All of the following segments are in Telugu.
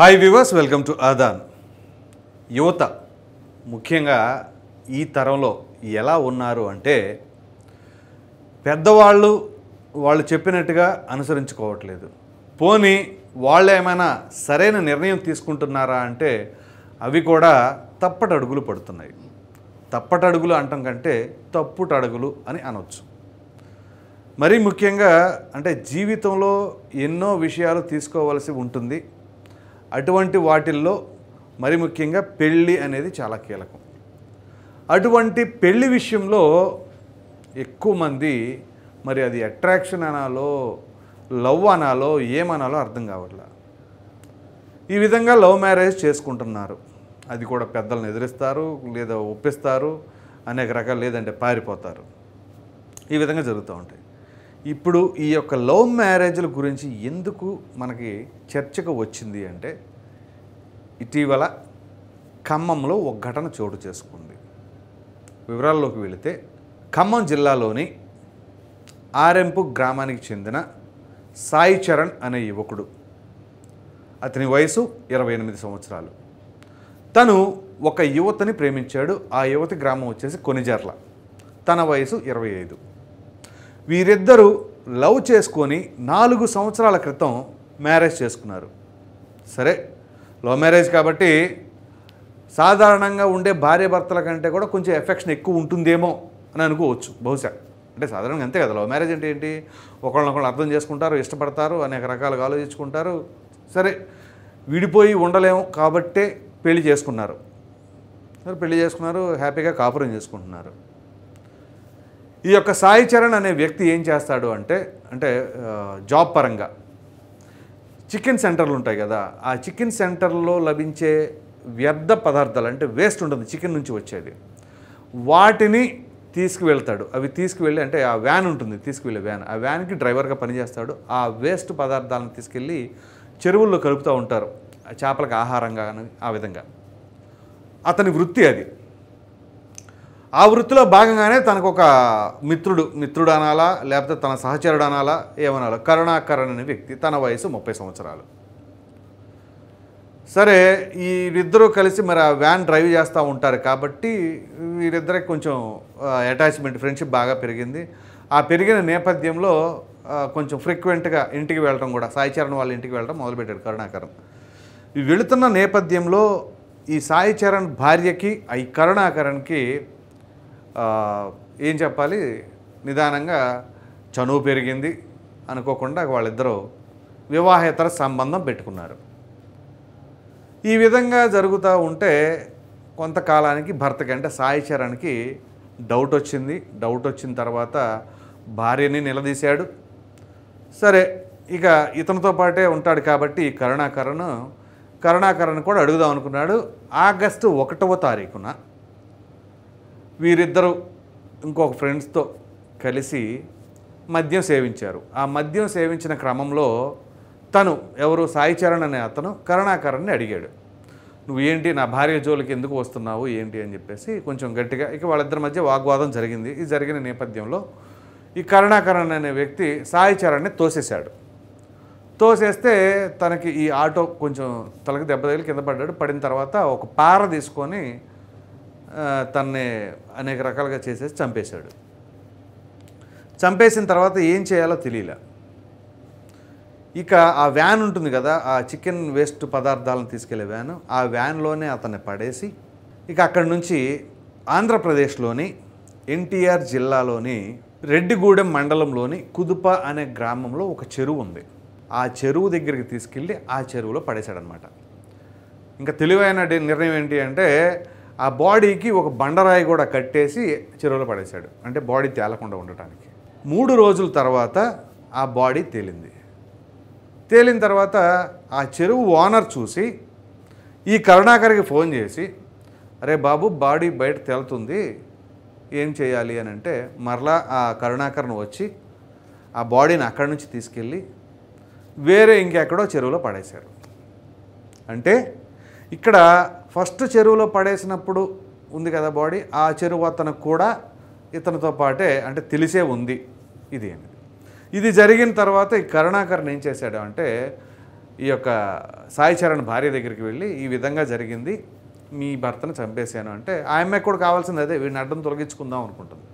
hi viewers welcome to Aadhan యువత ముఖ్యంగా ఈ తరంలో ఎలా ఉన్నారు అంటే పెద్దవాళ్ళు వాళ్ళు చెప్పినట్టుగా అనుసరించుకోవట్లేదు పోనీ వాళ్ళు ఏమైనా సరైన నిర్ణయం తీసుకుంటున్నారా అంటే అవి కూడా తప్పటడుగులు పడుతున్నాయి తప్పటడుగులు అంటాం కంటే తప్పుటడుగులు అని అనవచ్చు మరీ ముఖ్యంగా అంటే జీవితంలో ఎన్నో విషయాలు తీసుకోవాల్సి ఉంటుంది అటువంటి వాటిల్లో మరి ముఖ్యంగా పెళ్ళి అనేది చాలా కీలకం అటువంటి పెళ్లి విషయంలో ఎక్కువ మంది మరి అది అట్రాక్షన్ అనాలో లవ్ అనాలో ఏమనాలో అర్థం కావట్ల ఈ విధంగా లవ్ మ్యారేజ్ చేసుకుంటున్నారు అది కూడా పెద్దలను ఎదిరిస్తారు లేదా ఒప్పిస్తారు అనేక రకాలు లేదంటే పారిపోతారు ఈ విధంగా జరుగుతూ ఉంటాయి ఇప్పుడు ఈ యొక్క లవ్ మ్యారేజ్ల గురించి ఎందుకు మనకి చర్చకు వచ్చింది అంటే ఇటీవల ఖమ్మంలో ఒక ఘటన చోటు చేసుకుంది వివరాల్లోకి వెళితే ఖమ్మం జిల్లాలోని ఆరెంపు గ్రామానికి చెందిన సాయి చరణ్ అనే యువకుడు అతని వయసు ఇరవై ఎనిమిది సంవత్సరాలు తను ఒక యువతని ప్రేమించాడు ఆ యువతి గ్రామం వచ్చేసి కొనిజర్ల తన వయసు ఇరవై ఐదు వీరిద్దరూ లవ్ చేసుకొని నాలుగు సంవత్సరాల క్రితం మ్యారేజ్ చేసుకున్నారు సరే లవ్ మ్యారేజ్ కాబట్టి సాధారణంగా ఉండే భార్యాభర్తల కంటే కూడా కొంచెం ఎఫెక్షన్ ఎక్కువ ఉంటుందేమో అని అనుకోవచ్చు బహుశా అంటే సాధారణంగా అంతే కదా లవ్ మ్యారేజ్ అంటే ఏంటి ఒకళ్ళనొకళ్ళు అర్థం చేసుకుంటారు ఇష్టపడతారు అనేక రకాలుగా ఆలోచించుకుంటారు సరే విడిపోయి ఉండలేము కాబట్టే పెళ్లి చేసుకున్నారు పెళ్లి చేసుకున్నారు హ్యాపీగా కాపురం చేసుకుంటున్నారు ఈ యొక్క సాయి చరణ్ అనే వ్యక్తి ఏం చేస్తాడు అంటే అంటే జాబ్ పరంగా చికెన్ సెంటర్లు ఉంటాయి కదా ఆ చికెన్ సెంటర్లో లభించే వ్యర్థ పదార్థాలు అంటే వేస్ట్ ఉంటుంది చికెన్ నుంచి వచ్చేది వాటిని తీసుకువెళ్తాడు అవి తీసుకువెళ్ళి అంటే ఆ వ్యాన్ ఉంటుంది తీసుకువెళ్ళే వ్యాన్ ఆ వ్యాన్కి డ్రైవర్గా పనిచేస్తాడు ఆ వేస్ట్ పదార్థాలను తీసుకెళ్ళి చెరువుల్లో కలుపుతూ ఉంటారు చేపలకు ఆహారంగా ఆ విధంగా అతని వృత్తి అది ఆ వృత్తిలో భాగంగానే తనకు ఒక మిత్రుడు మిత్రుడు అనాలా లేకపోతే తన సహచరుడు అనాలా ఏమనాలా కరుణాకరణ్ అనే వ్యక్తి తన వయసు ముప్పై సంవత్సరాలు సరే వీరిద్దరూ కలిసి మరి ఆ వ్యాన్ డ్రైవ్ చేస్తూ ఉంటారు కాబట్టి వీరిద్దరికి కొంచెం అటాచ్మెంట్ ఫ్రెండ్షిప్ బాగా పెరిగింది ఆ పెరిగిన నేపథ్యంలో కొంచెం ఫ్రీక్వెంట్గా ఇంటికి వెళ్ళడం కూడా సాయిచరణ్ వాళ్ళ ఇంటికి వెళ్ళడం మొదలుపెట్టాడు కరుణాకరణ్ వెళుతున్న నేపథ్యంలో ఈ సాయిచరణ్ భార్యకి ఈ కరుణాకరణ్కి ఏం చెప్పాలి నిదానంగా చనువు పెరిగింది అనుకోకుండా వాళ్ళిద్దరూ వివాహేతర సంబంధం పెట్టుకున్నారు ఈ విధంగా జరుగుతూ ఉంటే కొంతకాలానికి భర్తకి అంటే సాయి చరణ్కి డౌట్ వచ్చింది డౌట్ వచ్చిన తర్వాత భార్యని నిలదీశాడు సరే ఇక ఇతనితో పాటే ఉంటాడు కాబట్టి కరుణాకరణ్ కరుణాకరణ్ కూడా అడుగుదాం అనుకున్నాడు ఆగస్టు ఒకటవ తారీఖున వీరిద్దరూ ఇంకొక ఫ్రెండ్స్తో కలిసి మద్యం సేవించారు ఆ మద్యం సేవించిన క్రమంలో తను ఎవరు సాయి చరణ్ అనే అతను కరుణాకరణ్ని అడిగాడు నువ్వు ఏంటి నా భార్య జోలికి ఎందుకు వస్తున్నావు ఏంటి అని చెప్పేసి కొంచెం గట్టిగా ఇక వాళ్ళిద్దరి మధ్య వాగ్వాదం జరిగింది ఈ జరిగిన నేపథ్యంలో ఈ కరుణాకరణ్ అనే వ్యక్తి సాయి చరణ్ని తోసేశాడు తోసేస్తే తనకి ఈ ఆటో కొంచెం తలకి దెబ్బ తగిలి కింద పడ్డాడు పడిన తర్వాత ఒక పార తీసుకొని తనని అనేక రకాలుగా చేసేసి చంపేశాడు చంపేసిన తర్వాత ఏం చేయాలో తెలియలే ఇక ఆ వ్యాన్ ఉంటుంది కదా ఆ చికెన్ వేస్ట్ పదార్థాలను తీసుకెళ్లే వ్యాన్ ఆ వ్యాన్లోనే అతన్ని పడేసి ఇక అక్కడి నుంచి ఆంధ్రప్రదేశ్లోని ఎన్టీఆర్ జిల్లాలోని రెడ్డిగూడెం మండలంలోని కుదుప అనే గ్రామంలో ఒక చెరువు ఉంది ఆ చెరువు దగ్గరికి తీసుకెళ్ళి ఆ చెరువులో పడేశాడనమాట ఇంకా తెలివైన నిర్ణయం ఏంటి అంటే ఆ బాడీకి ఒక బండరాయి కూడా కట్టేసి చెరువులో పడేశాడు అంటే బాడీ తేలకుండా ఉండటానికి మూడు రోజుల తర్వాత ఆ బాడీ తేలింది తేలిన తర్వాత ఆ చెరువు ఓనర్ చూసి ఈ కరుణాకర్కి ఫోన్ చేసి అరే బాబు బాడీ బయట తేలుతుంది ఏం చేయాలి అని అంటే మరలా ఆ కరుణాకర్ను వచ్చి ఆ బాడీని అక్కడి నుంచి తీసుకెళ్ళి వేరే ఇంకెక్కడో చెరువులో పడేశారు అంటే ఇక్కడ ఫస్ట్ చెరువులో పడేసినప్పుడు ఉంది కదా బాడీ ఆ చెరువు అతను కూడా ఇతనితో పాటే అంటే తెలిసే ఉంది ఇది అనేది ఇది జరిగిన తర్వాత ఈ కరుణాకరణ్ ఏం చేశాడు అంటే ఈ యొక్క సాయి చరణ్ భార్య దగ్గరికి వెళ్ళి ఈ విధంగా జరిగింది మీ భర్తను చంపేశాను అంటే ఆ అమ్మాయి కూడా కావాల్సింది అదే వీడిని అడ్డం తొలగించుకుందాం అనుకుంటుంది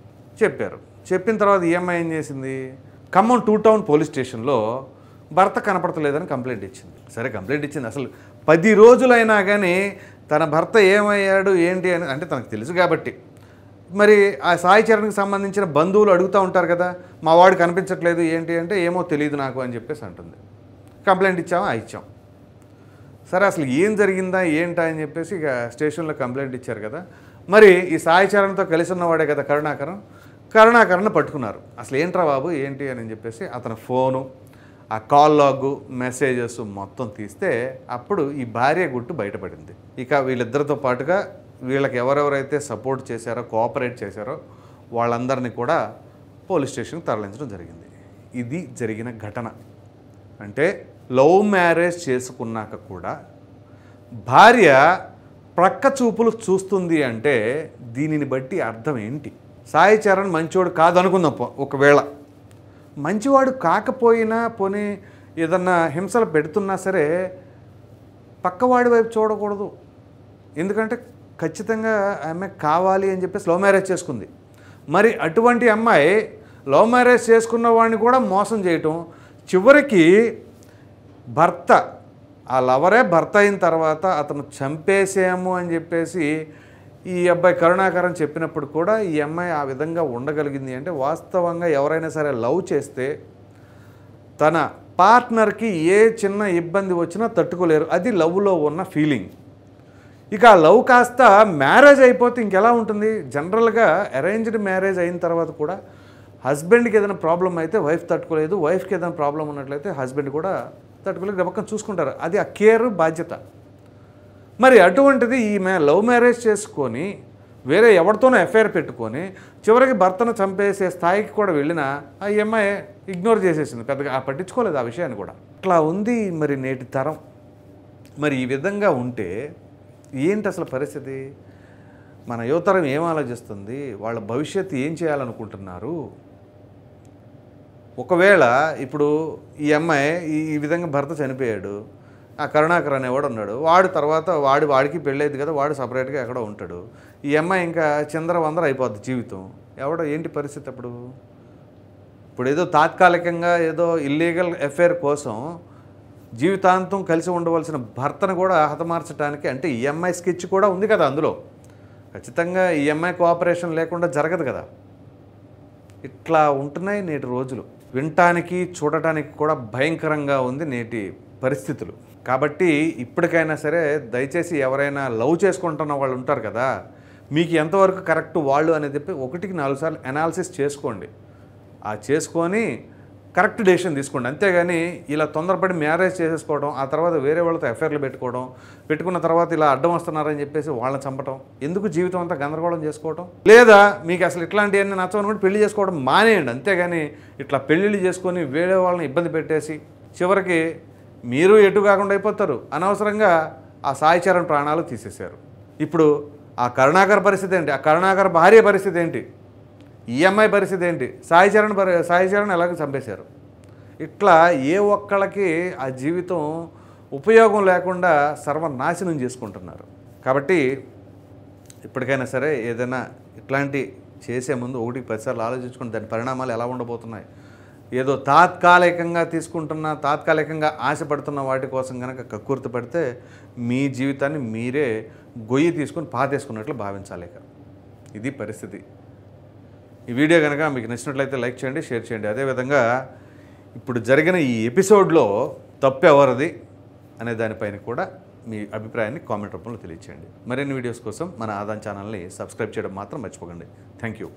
చెప్పారు చెప్పిన తర్వాత ఈఎంఐ ఏం చేసింది ఖమ్మం టూ టౌన్ పోలీస్ స్టేషన్లో భర్త కనపడతలేదని కంప్లైంట్ ఇచ్చింది సరే కంప్లైంట్ ఇచ్చింది అసలు పది రోజులైనా కానీ తన భర్త ఏమయ్యాడు ఏంటి అని అంటే తనకు తెలుసు కాబట్టి మరి ఆ సాయి చరణ్కి సంబంధించిన బంధువులు అడుగుతూ ఉంటారు కదా మా వాడు కనిపించట్లేదు ఏంటి అంటే ఏమో తెలియదు నాకు అని చెప్పేసి అంటుంది కంప్లైంట్ ఇచ్చామా ఇచ్చాం సరే అసలు ఏం జరిగిందా ఏంటా అని చెప్పేసి ఇక స్టేషన్లో కంప్లైంట్ ఇచ్చారు కదా మరి ఈ సాయి చరణ్తో కలిసి ఉన్నవాడే కదా కరుణాకరం కరుణాకరణ్ పట్టుకున్నారు అసలు ఏంట్రా బాబు ఏంటి అని చెప్పేసి అతని ఫోను ఆ కాల్ లాగు మెసేజెస్ మొత్తం తీస్తే అప్పుడు ఈ భార్య గుట్టు బయటపడింది ఇక వీళ్ళిద్దరితో పాటుగా వీళ్ళకి ఎవరెవరైతే సపోర్ట్ చేశారో కోఆపరేట్ చేశారో వాళ్ళందరినీ కూడా పోలీస్ స్టేషన్కి తరలించడం జరిగింది ఇది జరిగిన ఘటన అంటే లవ్ మ్యారేజ్ చేసుకున్నాక కూడా భార్య ప్రక్క చూపులు చూస్తుంది అంటే దీనిని బట్టి అర్థం ఏంటి సాయి చరణ్ మంచోడు కాదనుకుందాం ఒకవేళ మంచివాడు కాకపోయినా పోనీ ఏదన్నా హింసలు పెడుతున్నా సరే పక్కవాడి వైపు చూడకూడదు ఎందుకంటే ఖచ్చితంగా ఆమె కావాలి అని చెప్పేసి లవ్ మ్యారేజ్ చేసుకుంది మరి అటువంటి అమ్మాయి లవ్ మ్యారేజ్ చేసుకున్న వాడిని కూడా మోసం చేయటం చివరికి భర్త ఆ లవరే భర్త అయిన తర్వాత అతను చంపేసాము అని చెప్పేసి ఈ అబ్బాయి కరుణాకరం చెప్పినప్పుడు కూడా ఈ అమ్మాయి ఆ విధంగా ఉండగలిగింది అంటే వాస్తవంగా ఎవరైనా సరే లవ్ చేస్తే తన పార్ట్నర్కి ఏ చిన్న ఇబ్బంది వచ్చినా తట్టుకోలేరు అది లవ్లో ఉన్న ఫీలింగ్ ఇక ఆ లవ్ కాస్త మ్యారేజ్ అయిపోతే ఇంకెలా ఉంటుంది జనరల్గా అరేంజ్డ్ మ్యారేజ్ అయిన తర్వాత కూడా హస్బెండ్కి ఏదైనా ప్రాబ్లం అయితే వైఫ్ తట్టుకోలేదు వైఫ్కి ఏదైనా ప్రాబ్లం ఉన్నట్లయితే హస్బెండ్ కూడా తట్టుకోలేదు పక్కన చూసుకుంటారు అది ఆ కేర్ బాధ్యత మరి అటువంటిది ఈమె లవ్ మ్యారేజ్ చేసుకొని వేరే ఎవరితోనో ఎఫ్ఐఆర్ పెట్టుకొని చివరికి భర్తను చంపేసే స్థాయికి కూడా వెళ్ళినా ఆ ఎంఐ e ఇగ్నోర్ చేసేసింది పెద్దగా ఆ పట్టించుకోలేదు ఆ విషయాన్ని కూడా అట్లా ఉంది మరి నేటి తరం మరి ఈ విధంగా ఉంటే ఏంటి అసలు పరిస్థితి మన యువతరం ఏం ఆలోచిస్తుంది వాళ్ళ భవిష్యత్తు ఏం చేయాలనుకుంటున్నారు ఒకవేళ ఇప్పుడు ఈ అమ్మాయి e ఈ విధంగా భర్త చనిపోయాడు ఆ కరుణాకర్ అనేవాడు ఉన్నాడు వాడు తర్వాత వాడు వాడికి పెళ్ళైంది కదా వాడు సపరేట్గా ఎక్కడో ఉంటాడు ఈ అమ్మాయి ఇంకా చంద్రవందర అయిపోద్ది జీవితం ఎవడో ఏంటి పరిస్థితి అప్పుడు ఇప్పుడు ఏదో తాత్కాలికంగా ఏదో ఇల్లీగల్ ఎఫైర్ కోసం జీవితాంతం కలిసి ఉండవలసిన భర్తను కూడా ఆహతమార్చడానికి అంటే ఈఎంఐ స్కెచ్ కూడా ఉంది కదా అందులో ఖచ్చితంగా ఈఎంఐ కోఆపరేషన్ లేకుండా జరగదు కదా ఇట్లా ఉంటున్నాయి నేటి రోజులు వినటానికి చూడటానికి కూడా భయంకరంగా ఉంది నేటి పరిస్థితులు కాబట్టి ఇప్పటికైనా సరే దయచేసి ఎవరైనా లవ్ చేసుకుంటున్న వాళ్ళు ఉంటారు కదా మీకు ఎంతవరకు కరెక్ట్ వాళ్ళు అనేది చెప్పి ఒకటికి నాలుగు సార్లు అనాలిసిస్ చేసుకోండి ఆ చేసుకొని కరెక్ట్ డెసిషన్ తీసుకోండి అంతేగాని ఇలా తొందరపడి మ్యారేజ్ చేసేసుకోవడం ఆ తర్వాత వేరే వాళ్ళతో ఎఫ్ఐఆర్లు పెట్టుకోవడం పెట్టుకున్న తర్వాత ఇలా అడ్డం వస్తున్నారని చెప్పేసి వాళ్ళని చంపడం ఎందుకు జీవితం అంతా గందరగోళం చేసుకోవడం లేదా మీకు అసలు ఇట్లాంటివన్నీ నచ్చవని కూడా పెళ్లి చేసుకోవడం మానేయండి అంతేగాని ఇట్లా పెళ్ళిళ్ళు చేసుకొని వేరే వాళ్ళని ఇబ్బంది పెట్టేసి చివరికి మీరు ఎటు కాకుండా అయిపోతారు అనవసరంగా ఆ సాయిచరణ్ ప్రాణాలు తీసేశారు ఇప్పుడు ఆ కరుణాకర్ పరిస్థితి ఏంటి ఆ కరుణాకర్ భార్య పరిస్థితి ఏంటి ఈఎంఐ పరిస్థితి ఏంటి సాయిచరణ్ పరి సాయిచరణ్ ఎలాగ చంపేశారు ఇట్లా ఏ ఒక్కళ్ళకి ఆ జీవితం ఉపయోగం లేకుండా సర్వనాశనం చేసుకుంటున్నారు కాబట్టి ఇప్పటికైనా సరే ఏదైనా ఇట్లాంటి చేసే ముందు ఒకటి పదిసార్లు ఆలోచించుకుని దాని పరిణామాలు ఎలా ఉండబోతున్నాయి ఏదో తాత్కాలికంగా తీసుకుంటున్న తాత్కాలికంగా ఆశపడుతున్న వాటి కోసం కనుక కక్కుర్తి పడితే మీ జీవితాన్ని మీరే గొయ్యి తీసుకుని పాతేసుకున్నట్లు భావించాలి ఇది పరిస్థితి ఈ వీడియో కనుక మీకు నచ్చినట్లయితే లైక్ చేయండి షేర్ చేయండి అదేవిధంగా ఇప్పుడు జరిగిన ఈ ఎపిసోడ్లో తప్పెవరిది అనే దానిపైన కూడా మీ అభిప్రాయాన్ని కామెంట్ రూపంలో తెలియచేయండి మరిన్ని వీడియోస్ కోసం మన ఆదాన్ ఛానల్ని సబ్స్క్రైబ్ చేయడం మాత్రం మర్చిపోకండి థ్యాంక్ యూ